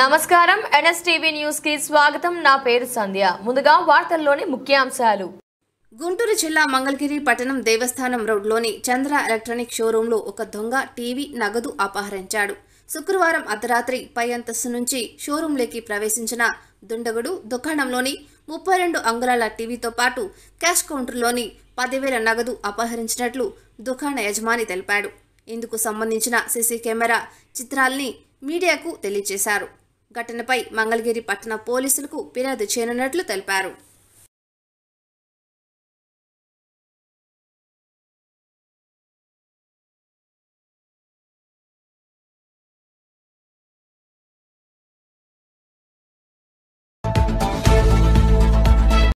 నమస్కారం NSTV news కి స్వాగతం నా పేరు సంధ్య ముందుగా వార్తల్లోని ముఖ్యాంశాలు గుంటూరు జిల్లా మంగళగిరి పట్టణం దేవస్థానం రోడ్లోని చంద్ర ఎలక్ట్రానిక్ షోరూంలో ఒక దొంగ టీవీ నగదు అపహరించాడు శుక్రవారం అర్ధరాత్రి పై అంతస్తు నుంచి షోరూంలోకి ప్రవేశించిన దుండగుడు దుకాణంలోని ముప్పై రెండు అంగుళాల టీవీతో పాటు క్యాష్ కౌంటర్లోని పదివేల నగదు అపహరించినట్లు దుకాణ యజమాని తెలిపాడు ఇందుకు సంబంధించిన సీసీ కెమెరా చిత్రాల్ని మీడియాకు తెలియజేశారు ఘటనపై మంగళగిరి పట్టణ పోలీసులకు ఫిర్యాదు చేయనున్నట్లు తెలిపారు